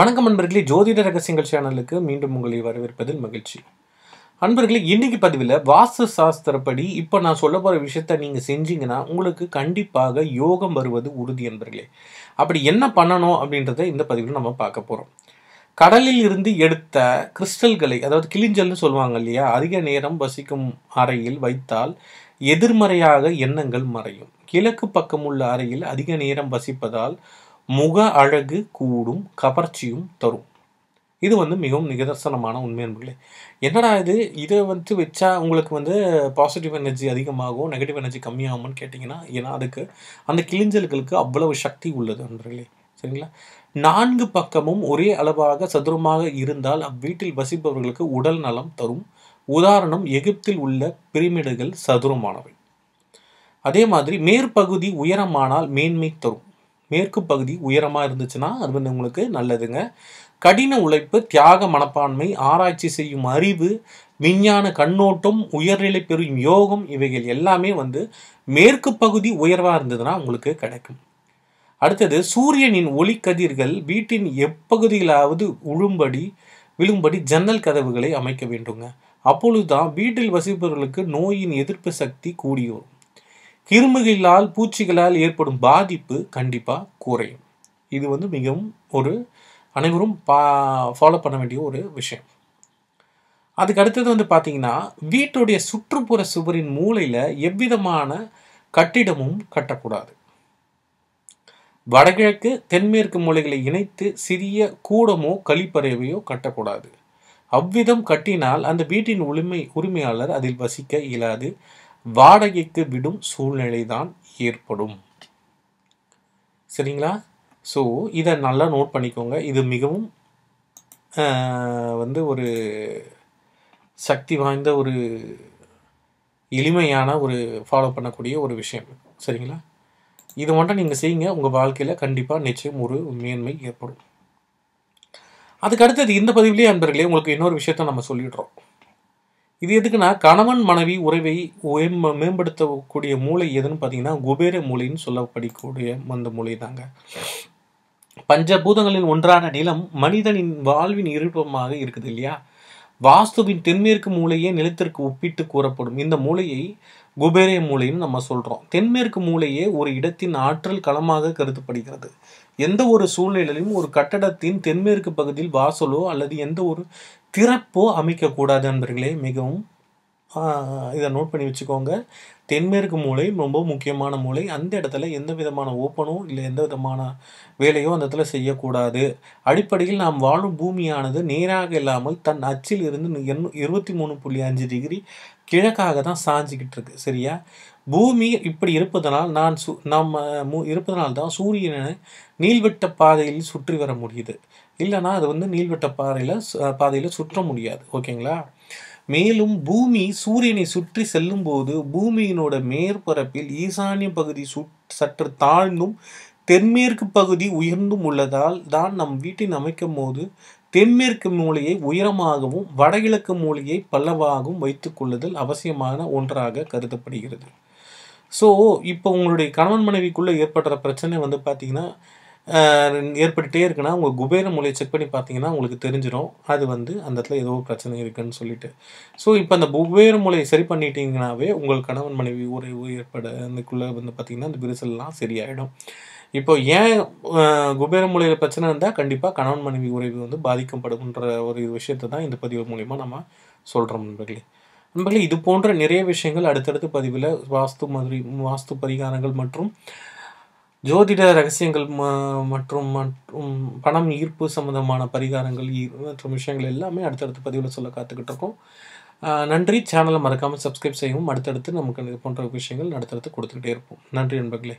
வணக்கம் அன்பர்களே ஜோதிட ரகசியங்கள் சேனலுக்கு மீண்டும் உங்களை வரவேற்பதில் மகிழ்ச்சி அன்பர்களே இன்னைக்கு பதிவில் வாஸ்து சாஸ்திரப்படி இப்போ நான் சொல்ல போகிற விஷயத்த நீங்கள் செஞ்சீங்கன்னா உங்களுக்கு கண்டிப்பாக யோகம் வருவது உறுதி என்பர்களே அப்படி என்ன பண்ணணும் அப்படின்றத இந்த பதிவில் நம்ம பார்க்க போகிறோம் கடலில் இருந்து எடுத்த கிறிஸ்டல்களை அதாவது கிளிஞ்சல்னு சொல்லுவாங்க இல்லையா அதிக நேரம் வசிக்கும் அறையில் வைத்தால் எதிர்மறையாக எண்ணங்கள் மறையும் கிழக்கு பக்கம் உள்ள அறையில் அதிக நேரம் வசிப்பதால் முக அழகு கூடும் கவர்ச்சியும் தரும் இது வந்து மிகவும் நிகதர்சனமான உண்மை என்பதில்லை என்னடா இது இதை வந்து வச்சா உங்களுக்கு வந்து பாசிட்டிவ் எனர்ஜி அதிகமாகும் நெகட்டிவ் எனர்ஜி கம்மியாகும்னு கேட்டிங்கன்னா ஏன்னா அதுக்கு அந்த கிளிஞ்சல்களுக்கு அவ்வளவு சக்தி உள்ளது என்பதில்லை சரிங்களா நான்கு பக்கமும் ஒரே அளவாக சதுரமாக இருந்தால் அவ்வீட்டில் வசிப்பவர்களுக்கு உடல் நலம் தரும் உதாரணம் எகிப்தில் உள்ள பிரிமிடுகள் சதுரமானவை அதே மாதிரி மேற்பகுதி உயரமானால் மேன்மை தரும் மேற்கு பகுதி உயரமாக இருந்துச்சுன்னா அது வந்து உங்களுக்கு நல்லதுங்க கடின உழைப்பு தியாக மனப்பான்மை ஆராய்ச்சி செய்யும் அறிவு விஞ்ஞான கண்ணோட்டம் உயர்நிலை பெறும் யோகம் இவைகள் எல்லாமே வந்து மேற்கு பகுதி உயர்வாக இருந்ததுன்னா உங்களுக்கு கிடைக்கும் அடுத்தது சூரியனின் ஒளிக்கதிர்கள் வீட்டின் எப்பகுதியிலாவது உழும்படி விழும்படி ஜன்னல் கதவுகளை அமைக்க வேண்டுங்க அப்பொழுதுதான் வீட்டில் வசிப்பவர்களுக்கு நோயின் எதிர்ப்பு சக்தி கூடியோரும் கிருமிகளால் பூச்சிகளால் ஏற்படும் பாதிப்பு கண்டிப்பாக குறையும் இது வந்து மிகவும் ஒரு அனைவரும் பா ஃபாலோ பண்ண வேண்டிய ஒரு விஷயம் அதுக்கு அடுத்தது வந்து பார்த்தீங்கன்னா வீட்டுடைய சுற்றுப்புற சுவரின் மூலையில் எவ்விதமான கட்டிடமும் கட்டக்கூடாது வடகிழக்கு தென்மேற்கு மூலைகளை இணைத்து சிறிய கூடமோ கழிப்பறைவையோ கட்டக்கூடாது அவ்விதம் கட்டினால் அந்த வீட்டின் உரிமை உரிமையாளர் அதில் வசிக்க இயலாது வாடகைக்கு விடும் சூழ்நிலை தான் ஏற்படும் சரிங்களா ஸோ இதை நல்லா நோட் பண்ணிக்கோங்க இது மிகவும் வந்து ஒரு சக்தி வாய்ந்த ஒரு எளிமையான ஒரு ஃபாலோ பண்ணக்கூடிய ஒரு விஷயம் சரிங்களா இது மட்டும் நீங்கள் செய்யுங்க உங்கள் வாழ்க்கையில் கண்டிப்பாக நிச்சயம் ஒரு மேன்மை ஏற்படும் அதுக்கடுத்து இந்த பதிவுலேயே அன்பர்களே உங்களுக்கு இன்னொரு விஷயத்த நம்ம சொல்லிடுறோம் இது எதுக்குன்னா கணவன் மனைவி உறவை மேம்படுத்தக்கூடிய மூளை எதுன்னு பார்த்தீங்கன்னா குபேர மூளைன்னு சொல்லப்படக்கூடிய அந்த மூளை தாங்க பஞ்சபூதங்களின் ஒன்றான நிலம் மனிதனின் வாழ்வின் இருப்பமாக இருக்குது இல்லையா வாஸ்துவின் தென்மேற்கு மூளையே நிலத்திற்கு ஒப்பிட்டு கூறப்படும் இந்த மூளையை குபேரே மூளைன்னு நம்ம சொல்கிறோம் தென்மேற்கு மூளையே ஒரு இடத்தின் ஆற்றல் களமாக கருதப்படுகிறது எந்த ஒரு சூழ்நிலையிலும் ஒரு கட்டடத்தின் தென்மேற்கு பகுதியில் வாசலோ அல்லது எந்த ஒரு திறப்போ அமைக்கக்கூடாது என்பர்களே மிகவும் இதை நோட் பண்ணி வச்சுக்கோங்க தென்மேற்கு மூளை ரொம்ப முக்கியமான மூளை அந்த இடத்துல எந்த விதமான ஓப்பனும் இல்லை எந்த விதமான வேலையோ அந்த இடத்துல செய்யக்கூடாது அடிப்படையில் நாம் வாழும் பூமியானது நேராக இல்லாமல் தன் அச்சில் இருந்து இருபத்தி மூணு புள்ளி அஞ்சு டிகிரி கிழக்காக தான் சாஞ்சிக்கிட்டு இருக்கு சரியா பூமி இப்படி இருப்பதனால் நான் சு நம்ம இருப்பதனால் தான் சூரியனை நீள்வட்ட பாதையில் சுற்றி வர முடியுது இல்லைனா அது வந்து நீள்வட்ட பாதையில் பாதையில் சுற்ற முடியாது ஓகேங்களா மேலும் பூமி சூரியனை சுற்றி செல்லும்போது பூமியினோட மேற்பரப்பில் ஈசானிய பகுதி சற்று தாழ்ந்தும் தென்மேற்கு பகுதி உயர்ந்தும் உள்ளதால் தான் நம் வீட்டின் அமைக்கும் போது தென்மேற்கு மூலையை உயரமாகவும் வடகிழக்கு மூலையை பல்லவாகவும் வைத்துக்கொள்ளுதல் அவசியமான ஒன்றாக கருதப்படுகிறது ஸோ இப்போ உங்களுடைய கணவன் மனைவிக்குள்ளே ஏற்படுற பிரச்சனை வந்து பார்த்திங்கன்னா ஏற்பட்டுட்டே இருக்குன்னா உங்கள் குபேர மொழியை செக் பண்ணி பார்த்தீங்கன்னா உங்களுக்கு தெரிஞ்சிடும் அது வந்து அந்த இடத்துல ஏதோ பிரச்சனை இருக்குன்னு சொல்லிட்டு ஸோ இப்போ அந்த குபேர மொழியை சரி பண்ணிட்டீங்கன்னாவே உங்கள் கணவன் மனைவி உறவு ஏற்பட அதுக்குள்ளே வந்து பார்த்திங்கன்னா அந்த விரிசல்லாம் சரியாயிடும் இப்போ ஏன் குபேர மொழியில் பிரச்சனை இருந்தால் கண்டிப்பாக கணவன் மனைவி உறவு வந்து பாதிக்கப்படும்ன்ற ஒரு விஷயத்தை தான் இந்த பதிவு மூலிமா நம்ம சொல்கிறோம் நண்பர்களே நண்பர்களே இது போன்ற நிறைய விஷயங்கள் அடுத்தடுத்து பதிவில் வாஸ்து மாதிரி வாஸ்து பரிகாரங்கள் மற்றும் ஜோதிட ரகசியங்கள் மற்றும் மற்றும் பணம் ஈர்ப்பு சம்மந்தமான பரிகாரங்கள் மற்றும் விஷயங்கள் எல்லாமே அடுத்தடுத்த பதிவில் சொல்ல காத்துக்கிட்டு இருக்கோம் நன்றி சேனலை மறக்காமல் சப்ஸ்கிரைப் செய்யவும் அடுத்தடுத்து நமக்கு இது போன்ற விஷயங்கள் அடுத்தடுத்து கொடுத்துக்கிட்டே இருப்போம் நன்றி நண்பர்களே